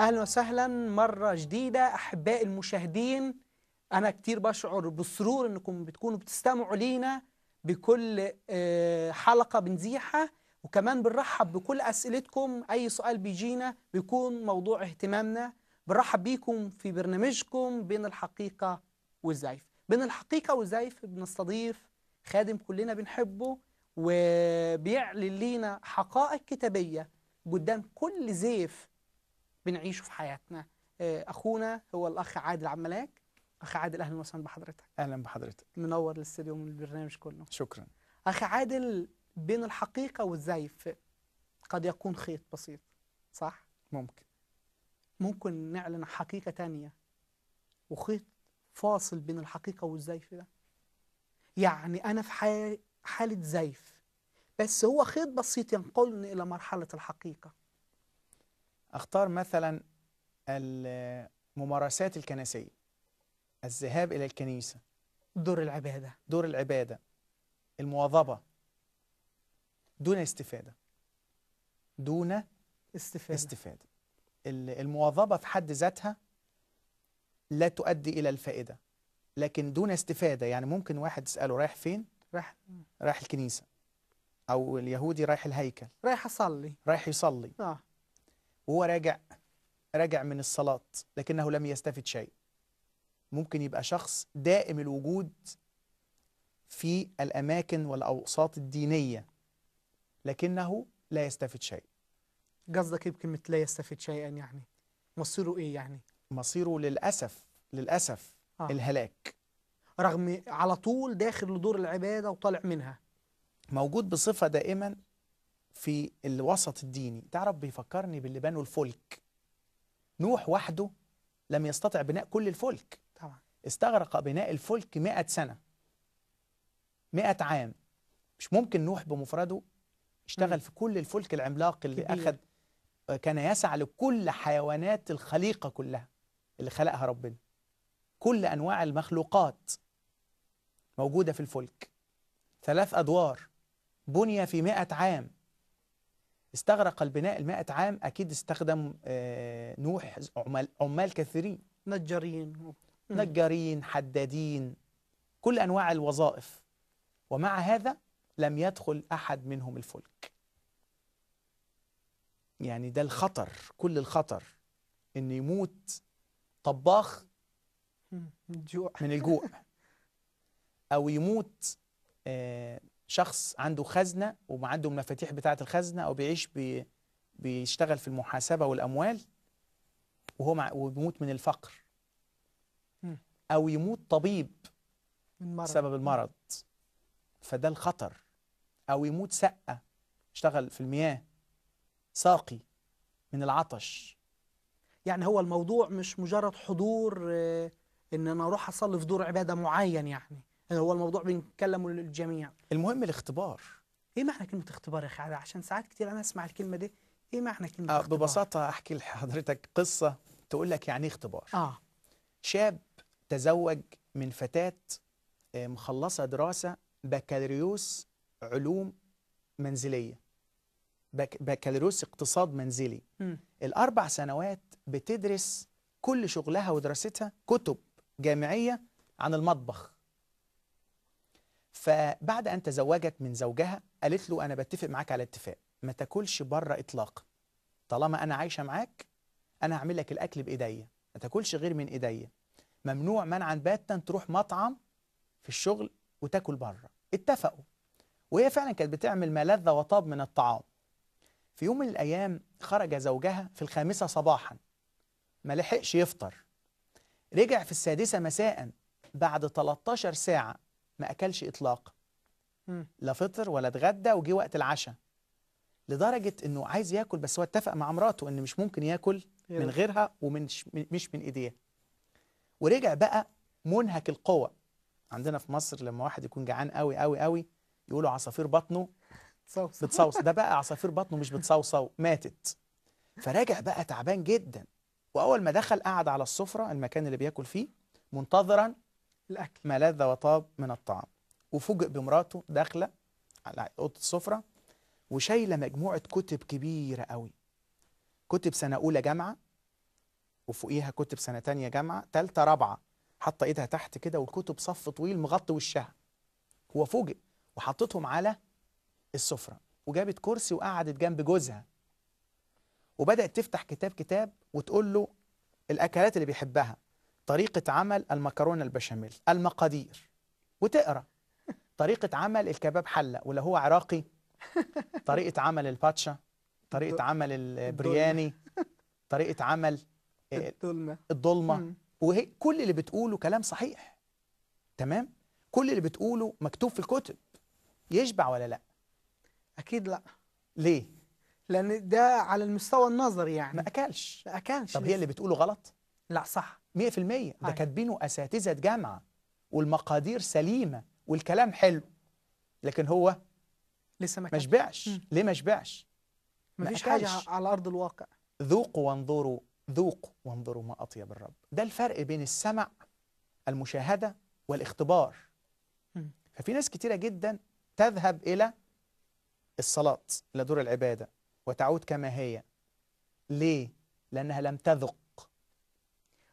أهلا وسهلا مرة جديدة أحباء المشاهدين أنا كتير بشعر بسرور أنكم بتكونوا بتستمعوا لينا بكل آه، حلقة بنزيحها وكمان بنرحب بكل أسئلتكم أي سؤال بيجينا بيكون موضوع اهتمامنا بنرحب بيكم في برنامجكم بين الحقيقة والزيف بين الحقيقة والزيف بنستضيف خادم كلنا بنحبه وبيعلن لينا حقائق كتابية قدام كل زيف بنعيشه في حياتنا آه، اخونا هو الاخ عادل عملاك اخ عادل اهلا وسهلا بحضرتك اهلا بحضرتك منور الاستديو من البرنامج كله شكرا اخ عادل بين الحقيقه والزيف قد يكون خيط بسيط صح ممكن ممكن نعلن حقيقه تانية وخيط فاصل بين الحقيقه والزيف ده يعني انا في حاله زيف بس هو خيط بسيط ينقلني الى مرحله الحقيقه اختار مثلا الممارسات الكنسيه الذهاب الى الكنيسه دور العباده دور العباده المواظبه دون استفاده دون استفاده استفاده المواظبه في حد ذاتها لا تؤدي الى الفائده لكن دون استفاده يعني ممكن واحد تساله رايح فين رايح رايح الكنيسه او اليهودي رايح الهيكل رايح اصلي رايح يصلي آه. وهو راجع راجع من الصلاة لكنه لم يستفد شيء ممكن يبقى شخص دائم الوجود في الأماكن والأوساط الدينية لكنه لا يستفد شيء قصدك بكلمة لا يستفد شيئا يعني مصيره ايه يعني مصيره للأسف للأسف آه. الهلاك رغم على طول داخل لدور العبادة وطالع منها موجود بصفة دائما في الوسط الديني تعرف بيفكرني باللي بنوا الفلك نوح وحده لم يستطع بناء كل الفلك طبعا استغرق بناء الفلك مئة سنة مئة عام مش ممكن نوح بمفرده اشتغل في كل الفلك العملاق اللي كبير. أخذ آه، كان يسعى لكل حيوانات الخليقة كلها اللي خلقها ربنا كل أنواع المخلوقات موجودة في الفلك ثلاث أدوار بني في مئة عام استغرق البناء المائة عام أكيد استخدم آه، نوح عمال, عمال كثيرين نجارين نجارين حدادين كل أنواع الوظائف ومع هذا لم يدخل أحد منهم الفلك يعني ده الخطر كل الخطر أن يموت طباخ من الجوع أو يموت آه، شخص عنده خزنه وعنده المفاتيح بتاعه الخزنه او بيعيش بي بيشتغل في المحاسبه والاموال وهو مع وبيموت من الفقر او يموت طبيب من مرض. سبب المرض فده الخطر او يموت سقه اشتغل في المياه ساقي من العطش يعني هو الموضوع مش مجرد حضور آه، ان انا اروح اصلي في دور عباده معين يعني يعني هو الموضوع بنتكلم للجميع المهم الاختبار ايه معنى كلمه اختبار يا اخي عشان ساعات كتير انا اسمع الكلمه دي ايه معنى كلمه آه اختبار ببساطه احكي لحضرتك قصه تقول لك يعني إيه اختبار اه شاب تزوج من فتاه آه، مخلصه دراسه بكالوريوس علوم منزليه بكالوريوس اقتصاد منزلي م. الاربع سنوات بتدرس كل شغلها ودراستها كتب جامعيه عن المطبخ فبعد أن تزوجت من زوجها قالت له أنا بتفق معاك على اتفاق ما تاكلش بره إطلاقا طالما أنا عايشة معاك أنا هعمل لك الأكل بإيديا ما تاكلش غير من إيديا ممنوع منعا باتا تروح مطعم في الشغل وتاكل بره اتفقوا وهي فعلا كانت بتعمل ما لذ وطاب من الطعام في يوم من الأيام خرج زوجها في الخامسة صباحا ما لحقش يفطر رجع في السادسة مساء بعد 13 ساعة ما أكلش إطلاق لا فطر ولا اتغدى وجي وقت العشاء لدرجة أنه عايز يأكل بس هو اتفق مع مراته ان مش ممكن يأكل من غيرها ومش مش من إيديها ورجع بقى منهك القوة عندنا في مصر لما واحد يكون جعان قوي قوي قوي يقولوا عصافير بطنه بتصوص بتصوص ده بقى عصافير بطنه مش بتصوصو ماتت فراجع بقى تعبان جدا واول ما دخل قعد على السفره المكان اللي بياكل فيه منتظرا الأكل ما لذ وطاب من الطعام وفوجئ بمراته داخلة على أوضة السفرة وشايلة مجموعة كتب كبيرة قوي كتب سنة أولى جامعة وفوقيها كتب سنة تانية جامعة ثالثه رابعة حاطة إيدها تحت كده والكتب صف طويل مغطي وشها هو فوجئ وحطتهم على السفرة وجابت كرسي وقعدت جنب جوزها وبدأت تفتح كتاب كتاب وتقول له الأكلات اللي بيحبها طريقة عمل المكرونة البشاميل المقادير وتقرأ طريقة عمل الكباب حلة ولو هو عراقي طريقة عمل الباتشا طريقة عمل البرياني طريقة عمل الدولمة الدولمة وهي كل اللي بتقوله كلام صحيح تمام كل اللي بتقوله مكتوب في الكتب يشبع ولا لا اكيد لا ليه لان ده على المستوى النظري يعني ما اكلش ما اكلش طب هي اللي بتقوله غلط لا صح 100% ده كاتبينه اساتذه جامعه والمقادير سليمه والكلام حلو لكن هو لسه ما شبعش ليه ما شبعش مفيش حاجه على ارض الواقع ذوقوا وانظروا ذوقوا وانظروا ما اطيب الرب ده الفرق بين السمع المشاهده والاختبار ففي ناس كتيره جدا تذهب الى الصلاه الى دور العباده وتعود كما هي ليه لانها لم تذق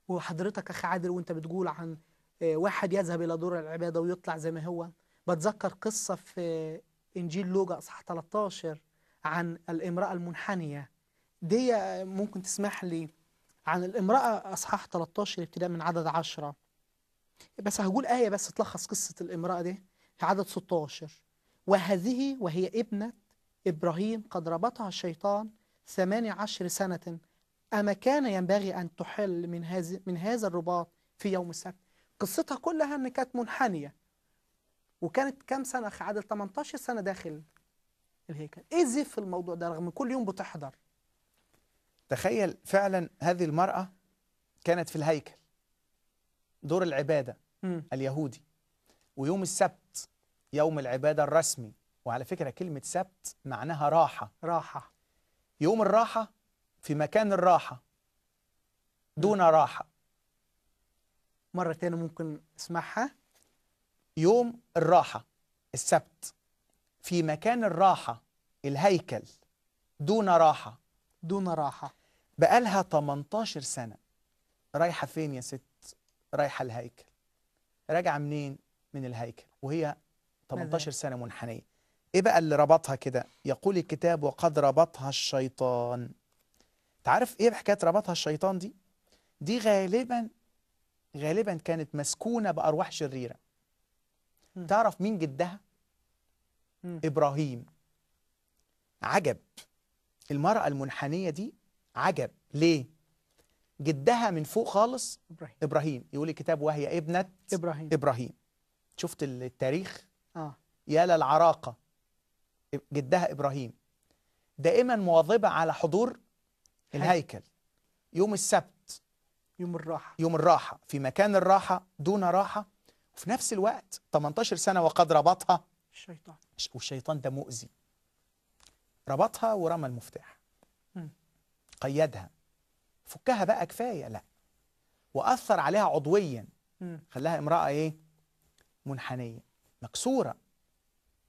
وحضرتك اخ عادل وانت بتقول عن آه، واحد يذهب الى دور العباده ويطلع زي ما هو بتذكر قصه في آه، انجيل لوقا اصحاح 13 عن الامراه المنحنيه دي آه، ممكن تسمح لي عن الامراه اصحاح 13 ابتداء من عدد 10 بس هقول ايه بس تلخص قصه الامراه دي في عدد 16 وهذه وهي ابنه ابراهيم قد ربطها الشيطان 18 سنه أما كان ينبغي أن تحل من, هذ من هذا الرباط في يوم السبت قصتها كلها أن كانت منحنية وكانت كام سنة أخي 18 سنة داخل الهيكل إيه زيف في الموضوع ده رغم كل يوم بتحضر تخيل فعلا هذه المرأة كانت في الهيكل دور العبادة م. اليهودي ويوم السبت يوم العبادة الرسمي وعلى فكرة كلمة سبت معناها راحة راحة يوم الراحة في مكان الراحة دون راحة مرة ثانيه ممكن اسمعها يوم الراحة السبت في مكان الراحة الهيكل دون راحة دون راحة بقالها 18 سنة رايحة فين يا ست رايحة الهيكل راجعة منين من الهيكل وهي 18 سنة منحنية ايه بقى اللي ربطها كده يقول الكتاب وقد ربطها الشيطان تعرف ايه حكايه ربطها الشيطان دي دي غالبا غالبا كانت مسكونه بارواح شريره م. تعرف مين جدها م. ابراهيم عجب المراه المنحنيه دي عجب ليه جدها من فوق خالص ابراهيم ابراهيم يقول الكتاب وهي ابنه ابراهيم ابراهيم شفت التاريخ اه يا للعراقه جدها ابراهيم دائما مواظبه على حضور الهيكل يوم السبت يوم الراحة يوم الراحة في مكان الراحة دون راحة وفي نفس الوقت 18 سنة وقد ربطها الشيطان والشيطان ده مؤذي ربطها ورمى المفتاح قيدها فكها بقى كفاية لا وأثر عليها عضويا خلاها امرأة ايه منحنية مكسورة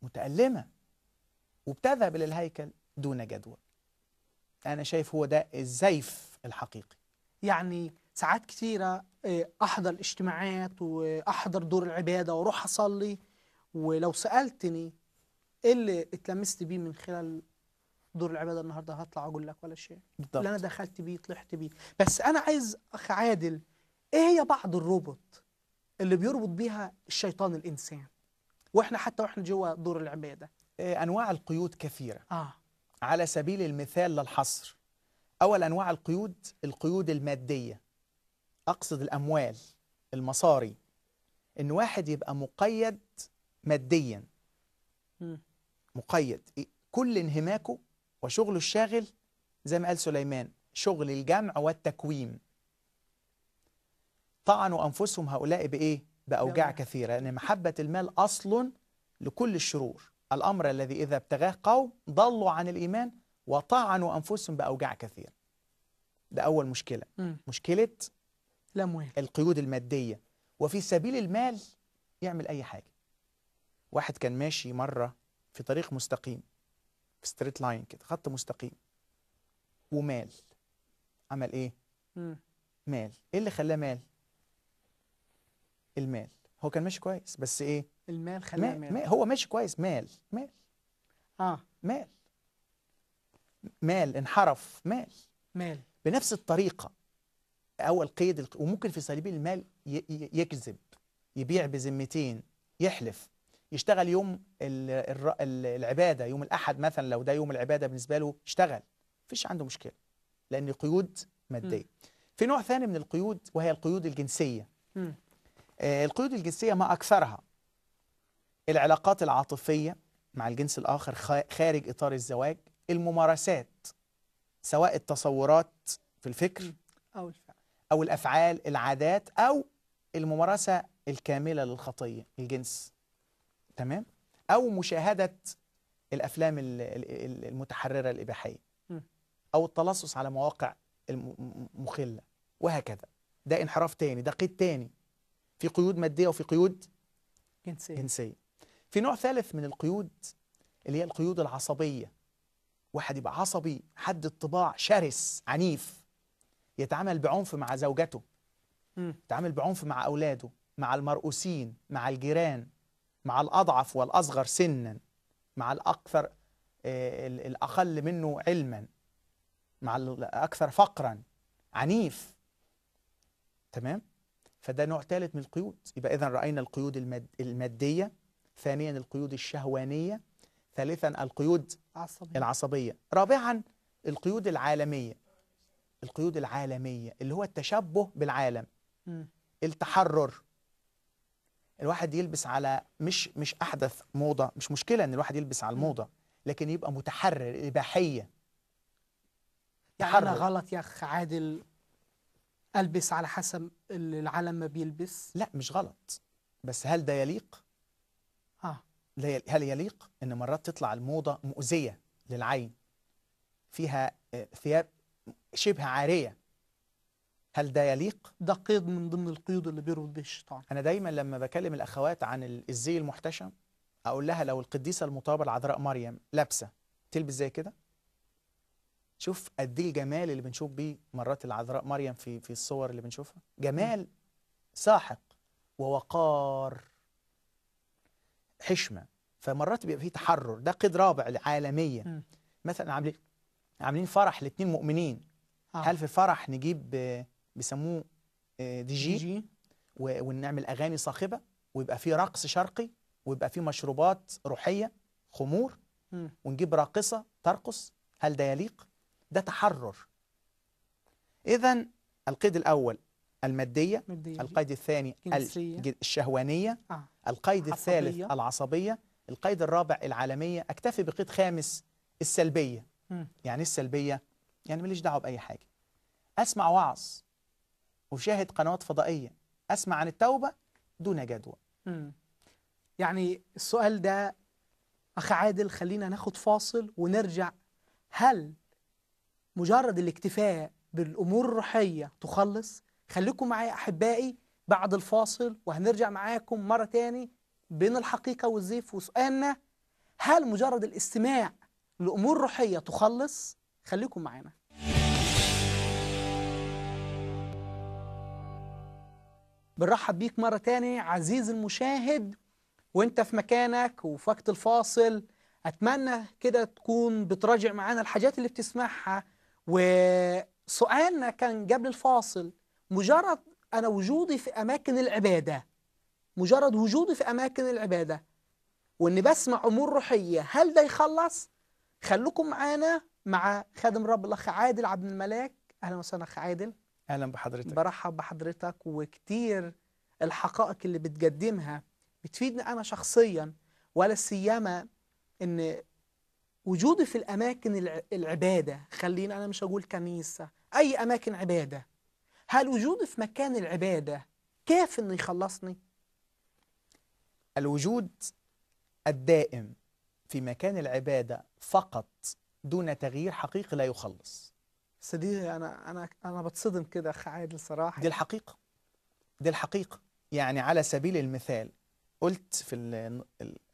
متألمة وبتذهب للهيكل دون جدول أنا شايف هو ده الزيف الحقيقي يعني ساعات كثيرة آه، أحضر الاجتماعات وأحضر دور العبادة وأروح أصلي ولو سألتني إيه اللي اتلمست بيه من خلال دور العبادة النهاردة هطلع أقول لك ولا شيء بالضبط. اللي أنا دخلت بيه طلعت بيه بس أنا عايز أخ عادل إيه هي بعض الروبوت اللي بيربط بيها الشيطان الإنسان وإحنا حتى وإحنا جوا دور العبادة آه، أنواع القيود كثيرة آه. على سبيل المثال للحصر أول أنواع القيود القيود المادية أقصد الأموال المصاري إن واحد يبقى مقيد ماديا مقيد إيه، كل انهماكه وشغله الشاغل زي ما قال سليمان شغل الجمع والتكويم طعنوا أنفسهم هؤلاء بإيه؟ بأوجاع كثيرة لأن يعني محبة المال أصل لكل الشرور الأمر الذي إذا ابتغاه قوم ضلوا عن الإيمان وطعنوا أنفسهم بأوجاع كثيرة ده أول مشكلة م. مشكلة الأموال القيود المادية وفي سبيل المال يعمل أي حاجة واحد كان ماشي مرة في طريق مستقيم في ستريت لاين كده خط مستقيم ومال عمل إيه؟ م. مال إيه اللي خلاه مال؟ المال هو كان ماشي كويس بس ايه المال خلاه مال, مال. هو ماشي كويس مال مال اه مال مال انحرف مال مال بنفس الطريقه اول قيد وممكن في صليبي المال يكذب يبيع بذمتين يحلف يشتغل يوم العباده يوم الاحد مثلا لو ده يوم العباده بالنسبه له اشتغل فيش عنده مشكله لان قيود ماديه م. في نوع ثاني من القيود وهي القيود الجنسيه م. آه، القيود الجنسية ما أكثرها العلاقات العاطفية مع الجنس الآخر خارج إطار الزواج الممارسات سواء التصورات في الفكر أو الفعل أو الأفعال العادات أو الممارسة الكاملة للخطية الجنس تمام أو مشاهدة الأفلام المتحررة الإباحية أو التلصص على مواقع مخلة وهكذا ده انحراف تاني ده قيد تاني في قيود مادية وفي قيود جنسية, جنسية. في نوع ثالث من القيود اللي هي القيود العصبية واحد يبقى عصبي حد الطباع شرس عنيف يتعامل بعنف مع زوجته يتعامل بعنف مع أولاده مع المرؤوسين مع الجيران مع الأضعف والأصغر سنا مع الأكثر آه، الأقل منه علما مع الأكثر فقرا عنيف تمام فده نوع ثالث من القيود يبقى إذا رأينا القيود المد... المادية ثانيا القيود الشهوانية ثالثا القيود عصبية. العصبية رابعا القيود العالمية القيود العالمية اللي هو التشبه بالعالم م. التحرر الواحد يلبس على مش مش احدث موضه مش مشكله ان الواحد يلبس على الموضه لكن يبقى متحرر اباحيه يعني تحرر. انا غلط يا اخ عادل ألبس على حسب اللي العالم ما بيلبس لا مش غلط بس هل ده يليق؟ آه. هل يليق ان مرات تطلع الموضة مؤذية للعين فيها آه، ثياب شبه عارية هل ده يليق؟ ده قيد من ضمن القيود اللي بيربط به الشيطان أنا دايما لما بكلم الأخوات عن الزي المحتشم أقول لها لو القديسة المطابة العذراء مريم لابسة تلبس زي كده؟ شوف قد ايه الجمال اللي بنشوف بيه مرات العذراء مريم في في الصور اللي بنشوفها جمال ساحق ووقار حشمه فمرات بيبقى فيه تحرر ده قيد رابع عالميا مثلا عاملين عاملين فرح لاثنين مؤمنين آه. هل في فرح نجيب بيسموه آه، دي جي, دي جي. ونعمل اغاني صاخبه ويبقى فيه رقص شرقي ويبقى فيه مشروبات روحيه خمور م. ونجيب راقصه ترقص هل ده يليق ده تحرر إذا القيد الأول المادية القيد الثاني الجنسية. الشهوانية آه. القيد عصبية. الثالث العصبية القيد الرابع العالمية أكتفي بقيد خامس السلبية م. يعني السلبية يعني ماليش دعوة بأي حاجة أسمع وعظ أشاهد قنوات فضائية أسمع عن التوبة دون جدوى م. يعني السؤال ده أخ عادل خلينا ناخد فاصل ونرجع هل مجرد الاكتفاء بالأمور الروحية تخلص خليكم معايا أحبائي بعد الفاصل وهنرجع معاكم مرة تاني بين الحقيقة والزيف وسؤالنا هل مجرد الاستماع لأمور روحية تخلص؟ خليكم معانا بنرحب بيك مرة تاني عزيز المشاهد وانت في مكانك وفي وقت الفاصل أتمنى كده تكون بتراجع معانا الحاجات اللي بتسمعها وسؤالنا كان قبل الفاصل مجرد أنا وجودي في أماكن العبادة مجرد وجودي في أماكن العبادة وإني بسمع أمور روحية هل ده يخلص؟ خلوكم معانا مع خادم رب الأخ عادل عبد الملاك أهلا وسهلا أخ عادل أهلا بحضرتك برحب بحضرتك وكتير الحقائق اللي بتقدمها بتفيدني أنا شخصيا ولا سيما إن وجودي في الأماكن العبادة خلينا أنا مش أقول كنيسة أي أماكن عبادة هل وجودي في مكان العبادة كاف إنه يخلصني؟ الوجود الدائم في مكان العبادة فقط دون تغيير حقيقي لا يخلص صديقي أنا أنا أنا بتصدم كده أخ عادل صراحة دي الحقيقة دي الحقيقة يعني على سبيل المثال قلت في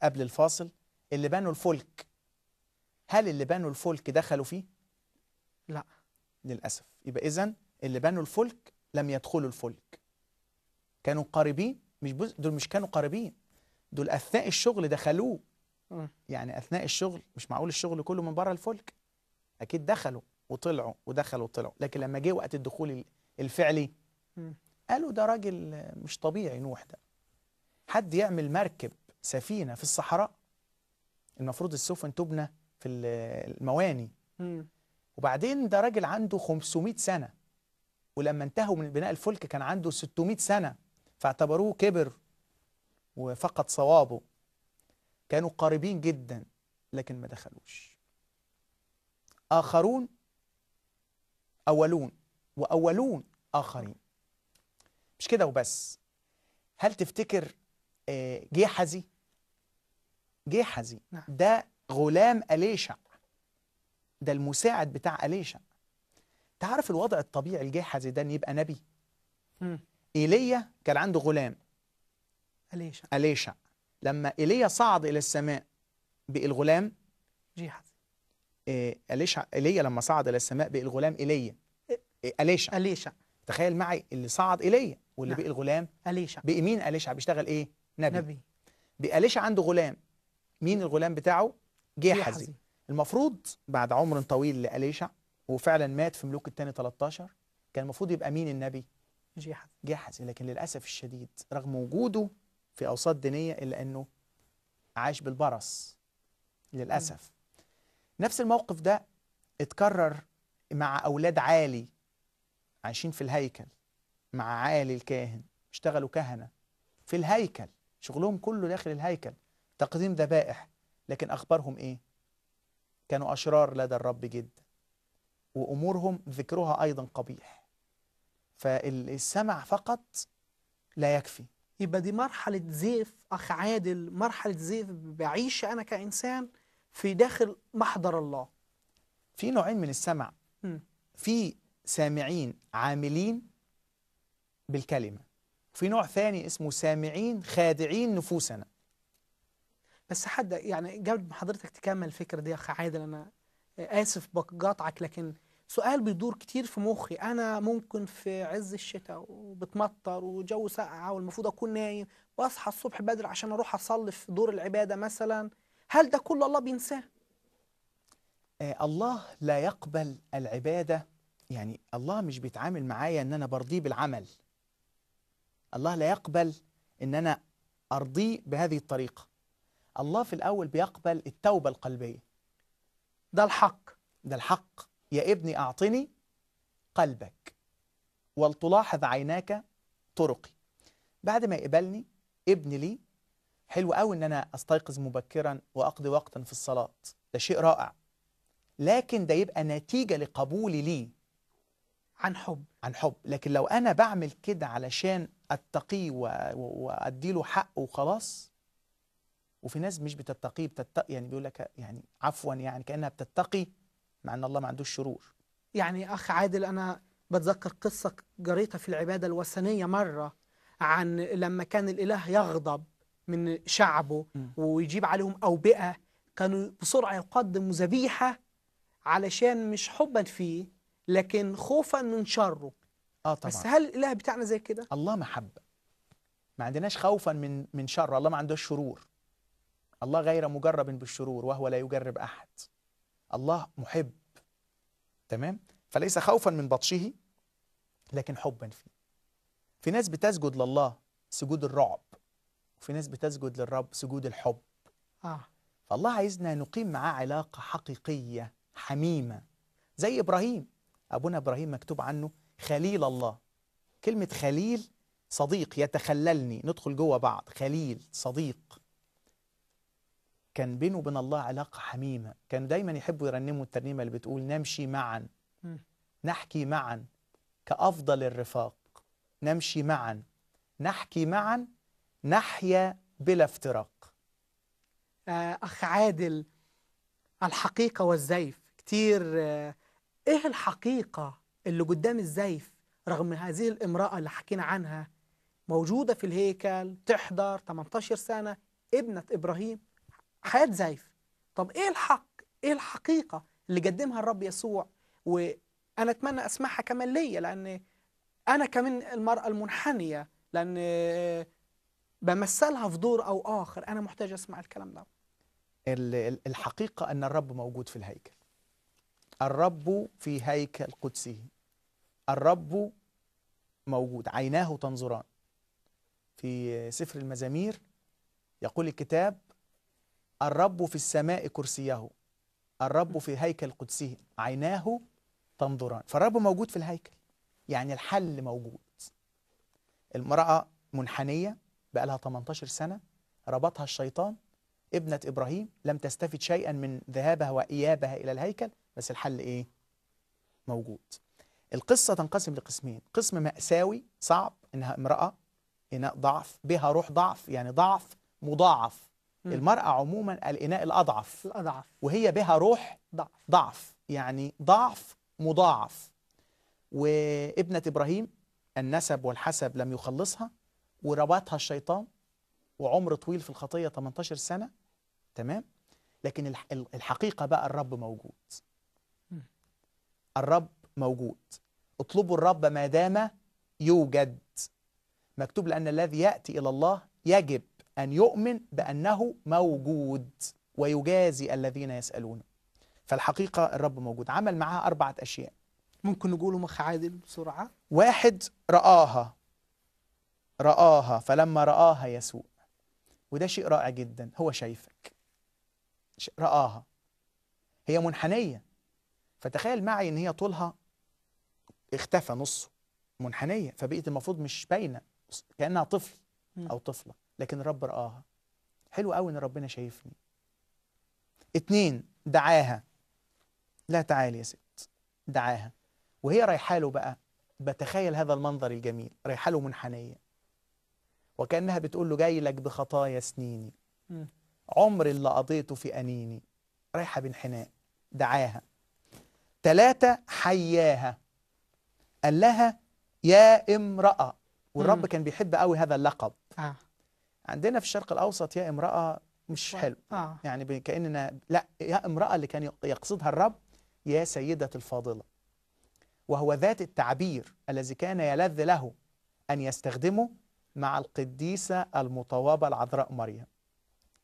قبل الفاصل اللي بنوا الفلك هل اللي بنوا الفلك دخلوا فيه؟ لا للأسف يبقى إذا اللي بنوا الفلك لم يدخلوا الفلك كانوا قاربين مش بز... دول مش كانوا قاربين دول أثناء الشغل دخلوه يعني أثناء الشغل مش معقول الشغل كله من بره الفلك أكيد دخلوا وطلعوا ودخلوا وطلعوا لكن لما جه وقت الدخول الفعلي قالوا ده راجل مش طبيعي نوح ده حد يعمل مركب سفينة في الصحراء المفروض السفن تبنى في المواني مم. وبعدين ده راجل عنده 500 سنة ولما انتهوا من بناء الفلك كان عنده 600 سنة فاعتبروه كبر وفقد صوابه كانوا قريبين جدا لكن ما دخلوش آخرون أولون وأولون آخرين مش كده وبس هل تفتكر آه، جيحزي جيحزي نعم. ده غلام أليشع ده المساعد بتاع أليشع تعرف الوضع الطبيعي الجاحز ده ان يبقى نبي ايليا كان عنده غلام أليشع أليشع لما ايليا صعد الى السماء بالغلام جيحز إيه ايليا لما صعد الى السماء بالغلام ايليا إيه. آه، أليشع أليشع تخيل معي اللي صعد ايليا واللي نعم. بقي الغلام أليشع بقي مين أليشع بيشتغل ايه نبي, نبي. بقى أليشع عنده غلام مين الغلام بتاعه جه حزين. حزين المفروض بعد عمر طويل لأليشع وفعلا مات في ملوك الثاني 13 كان المفروض يبقى مين النبي؟ جه حزين لكن للأسف الشديد رغم وجوده في أوساط دينية إلا أنه عاش بالبرص للأسف م. نفس الموقف ده اتكرر مع أولاد عالي عايشين في الهيكل مع عالي الكاهن اشتغلوا كهنة في الهيكل شغلهم كله داخل الهيكل تقديم ذبائح لكن أخبارهم إيه؟ كانوا أشرار لدى الرب جدا وأمورهم ذكرها أيضا قبيح فالسمع فقط لا يكفي يبقى دي مرحلة زيف أخ عادل مرحلة زيف بعيش أنا كإنسان في داخل محضر الله في نوعين من السمع م. في سامعين عاملين بالكلمة في نوع ثاني اسمه سامعين خادعين نفوسنا بس حد يعني قبل ما حضرتك تكمل الفكره دي يا اخ عادل انا اسف بقاطعك لكن سؤال بيدور كتير في مخي انا ممكن في عز الشتاء وبتمطر وجو ساقعه والمفروض اكون نايم واصحى الصبح بدري عشان اروح اصلي في دور العباده مثلا هل ده كله الله بينساه آه، الله لا يقبل العباده يعني الله مش بيتعامل معايا ان انا برضيه بالعمل الله لا يقبل ان انا ارضيه بهذه الطريقه الله في الأول بيقبل التوبة القلبية ده الحق ده الحق يا ابني أعطني قلبك ولتلاحظ عيناك طرقي بعد ما يقبلني ابن لي حلو قوي ان انا استيقظ مبكرا واقضي وقتا في الصلاه ده شيء رائع لكن ده يبقى نتيجه لقبولي لي عن حب عن حب لكن لو انا بعمل كده علشان اتقيه واديله حقه وخلاص وفي ناس مش بتتقيه بتتقي يعني بيقول لك يعني عفوا يعني كانها بتتقي مع ان الله ما عندوش شرور يعني اخ عادل انا بتذكر قصه جريتها في العباده الوثنيه مره عن لما كان الاله يغضب من شعبه م. ويجيب عليهم اوبئه كانوا بسرعه يقدموا ذبيحه علشان مش حبا فيه لكن خوفا من شره اه طبعا بس هل الاله بتاعنا زي كده الله محبه ما عندناش خوفا من من شر الله ما عندوش شرور الله غير مجرب بالشرور وهو لا يجرب أحد الله محب تمام فليس خوفا من بطشه لكن حبا فيه في ناس بتسجد لله سجود الرعب وفي ناس بتسجد للرب سجود الحب آه. فالله عايزنا نقيم معاه علاقة حقيقية حميمة زي إبراهيم أبونا إبراهيم مكتوب عنه خليل الله كلمة خليل صديق يتخللني ندخل جوه بعض خليل صديق كان بينه وبين الله علاقة حميمة كان دايما يحبوا يرنموا الترنيمة اللي بتقول نمشي معا نحكي معا كأفضل الرفاق نمشي معا نحكي معا نحيا بلا افتراق آه، أخ عادل الحقيقة والزيف كتير آه، إيه الحقيقة اللي قدام الزيف رغم هذه الامرأة اللي حكينا عنها موجودة في الهيكل تحضر 18 سنة ابنة إبراهيم حياة زيف طب إيه الحق إيه الحقيقة اللي قدمها الرب يسوع وأنا أتمنى أسمعها كمان ليا لأن أنا كمان المرأة المنحنية لأن بمثلها في دور أو آخر أنا محتاج أسمع الكلام ده الحقيقة أن الرب موجود في الهيكل الرب في هيكل قدسه الرب موجود عيناه تنظران في سفر المزامير يقول الكتاب الرب في السماء كرسيه الرب في هيكل قدسه عيناه تنظران فالرب موجود في الهيكل يعني الحل موجود المرأة منحنية بقى لها 18 سنة ربطها الشيطان ابنة إبراهيم لم تستفد شيئا من ذهابها وإيابها إلى الهيكل بس الحل إيه؟ موجود القصة تنقسم لقسمين قسم مأساوي صعب إنها امرأة إناء ضعف بها روح ضعف يعني ضعف مضاعف المرأة عموما الإناء الأضعف الأضعف وهي بها روح ضعف ضعف يعني ضعف مضاعف وابنة إبراهيم النسب والحسب لم يخلصها ورباتها الشيطان وعمر طويل في الخطية 18 سنة تمام لكن الحقيقة بقى الرب موجود الرب موجود اطلبوا الرب ما دام يوجد مكتوب لأن الذي يأتي إلى الله يجب أن يؤمن بأنه موجود ويجازي الذين يسألونه فالحقيقة الرب موجود عمل معاها أربعة أشياء ممكن نقوله مخ عادل بسرعة واحد رآها رآها فلما رآها يسوع وده شيء رائع جدا هو شايفك رآها هي منحنية فتخيل معي ان هي طولها اختفى نصه منحنية فبقيت المفروض مش باينة كأنها طفل أو طفلة لكن الرب رآها حلو قوي ان ربنا شايفني اتنين دعاها لا تعالي يا ست دعاها وهي رايحه له بقى بتخيل هذا المنظر الجميل رايحه له منحنيه وكانها بتقول له جاي لك بخطايا سنيني عمر اللي قضيته في انيني رايحه بانحناء دعاها ثلاثة حياها قال لها يا امرأة والرب كان بيحب قوي هذا اللقب آه. عندنا في الشرق الاوسط يا امراه مش حلو آه. يعني كاننا لا يا امراه اللي كان يقصدها الرب يا سيده الفاضله وهو ذات التعبير الذي كان يلذ له ان يستخدمه مع القديسه المطوبه العذراء مريم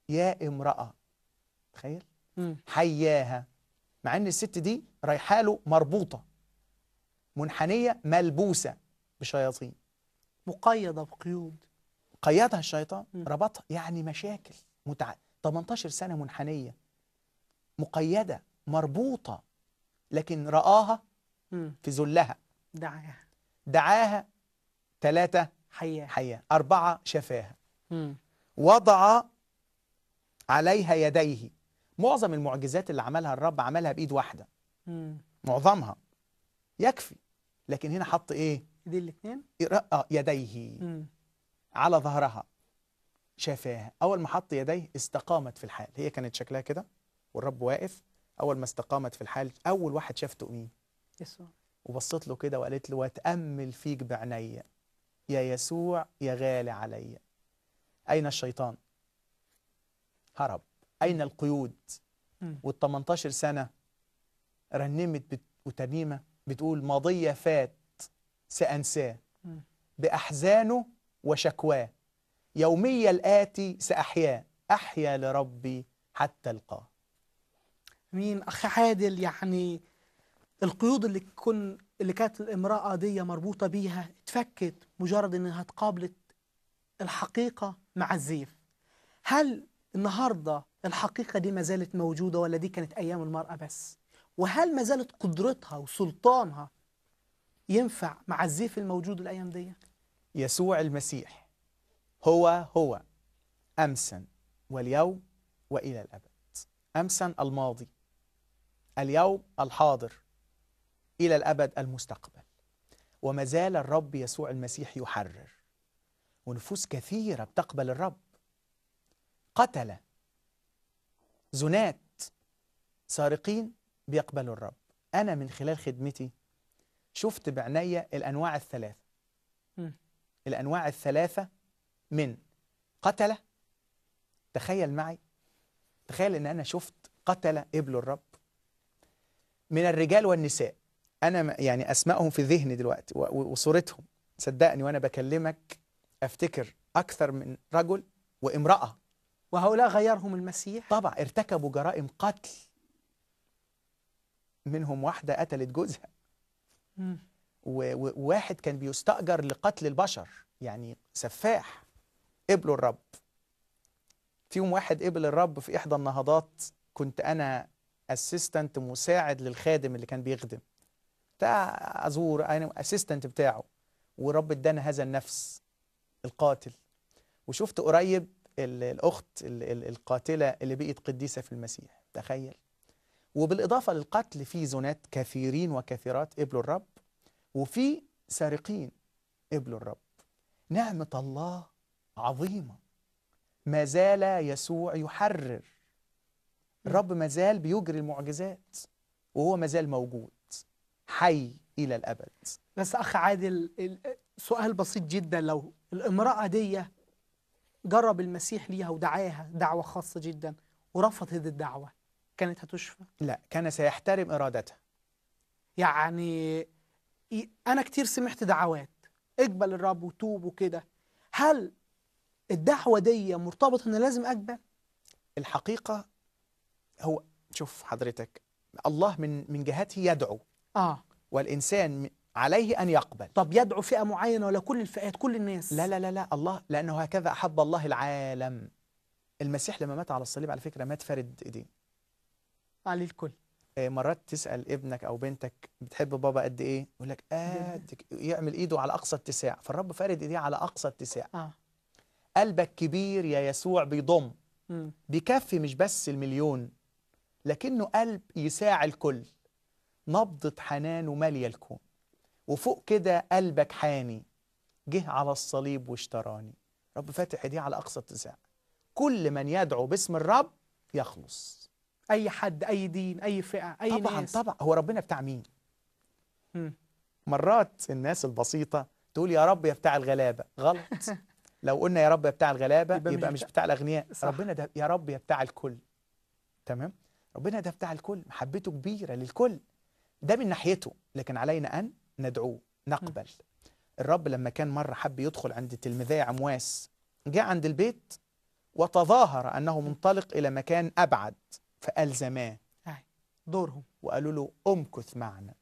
يا امراه تخيل حياها مع ان الست دي رايحه له مربوطه منحنيه ملبوسه بشياطين مقيده بقيود قيدها الشيطان ربطها يعني مشاكل متع... 18 سنة منحنية مقيدة مربوطة لكن رآها في ذلها دعاها دعاها ثلاثة حياة حياة أربعة شفاها وضع عليها يديه معظم المعجزات اللي عملها الرب عملها بإيد واحدة معظمها يكفي لكن هنا حط إيه؟ دي الاثنين؟ آه، يديه مم. على ظهرها شافاها أول ما حط يديه استقامت في الحال هي كانت شكلها كده والرب واقف أول ما استقامت في الحال أول واحد شافته مين يسوع وبصت له كده وقالت له وأتأمل فيك بعيني يا يسوع يا غالي علي أين الشيطان هرب أين القيود وال18 سنة رنمت وتميمه وترنيمة بتقول ماضية فات سأنساه بأحزانه وشكواه يومي الآتي سأحيا أحيا لربي حتى القاه مين أخ عادل يعني القيود اللي كن اللي كانت الامرأة دي مربوطة بيها اتفكت مجرد انها تقابلت الحقيقة مع الزيف هل النهاردة الحقيقة دي ما زالت موجودة ولا دي كانت أيام المرأة بس وهل ما زالت قدرتها وسلطانها ينفع مع الزيف الموجود الأيام دي يسوع المسيح هو هو أمسا واليوم وإلى الأبد أمسا الماضي اليوم الحاضر إلى الأبد المستقبل وما زال الرب يسوع المسيح يحرر ونفوس كثيرة بتقبل الرب قتلة زنات سارقين بيقبلوا الرب أنا من خلال خدمتي شفت بعناية الأنواع الثلاثة الأنواع الثلاثة من قتلة تخيل معي تخيل أن أنا شفت قتلة قبلوا الرب من الرجال والنساء أنا يعني أسمائهم في ذهني دلوقتي وصورتهم صدقني وأنا بكلمك أفتكر أكثر من رجل وامرأة وهؤلاء غيرهم المسيح طبعا ارتكبوا جرائم قتل منهم واحدة قتلت جوزها وواحد كان بيستأجر لقتل البشر يعني سفاح قبلوا الرب في يوم واحد قبل الرب في إحدى النهضات كنت أنا اسيستنت مساعد للخادم اللي كان بيخدم بتاع أزور أنا اسيستنت بتاعه ورب ادانا هذا النفس القاتل وشفت قريب الأخت القاتلة اللي بقت قديسة في المسيح تخيل وبالإضافة للقتل في زنات كثيرين وكثيرات قبلوا الرب وفي سارقين قبلوا الرب نعمة الله عظيمة ما زال يسوع يحرر الرب ما زال بيجري المعجزات وهو ما زال موجود حي إلى الأبد بس أخ عادل سؤال بسيط جدا لو الامرأة دي جرب المسيح ليها ودعاها دعوة خاصة جدا ورفضت الدعوة كانت هتشفى؟ لا كان سيحترم إرادتها يعني انا كتير سمعت دعوات اقبل الرب وتوب وكده هل الدعوه دي مرتبطه ان لازم اقبل الحقيقه هو شوف حضرتك الله من من جهته يدعو اه والانسان عليه أن يقبل طب يدعو فئة معينة ولا كل الفئات كل الناس لا لا لا, لا الله لأنه هكذا أحب الله العالم المسيح لما مات على الصليب على فكرة مات فارد إيدين عليه الكل آه، مرات تسال ابنك او بنتك بتحب بابا قد ايه يقول لك قد آه، يعمل ايده على اقصى اتساع فالرب فارد ايديه على اقصى اتساع آه. قلبك كبير يا يسوع بيضم بيكفي مش بس المليون لكنه قلب يساع الكل نبضة حنانه مالية الكون وفوق كده قلبك حاني جه على الصليب واشتراني رب فاتح ايديه على اقصى اتساع كل من يدعو باسم الرب يخلص اي حد اي دين اي فئه اي طبعا ناس. طبعا هو ربنا بتاع مين مم. مرات الناس البسيطه تقول يا رب يا بتاع الغلابه غلط لو قلنا يا رب يا بتاع الغلابه يبقى, يبقى مش بتاع الاغنياء ربنا ده يا رب يا بتاع الكل تمام ربنا ده بتاع الكل محبته كبيره للكل ده من ناحيته لكن علينا ان ندعوه نقبل م. الرب لما كان مره حب يدخل عند تلمذاية عمواس جاء عند البيت وتظاهر انه منطلق الى مكان ابعد فألزماه دورهم وقالوا له امكث معنا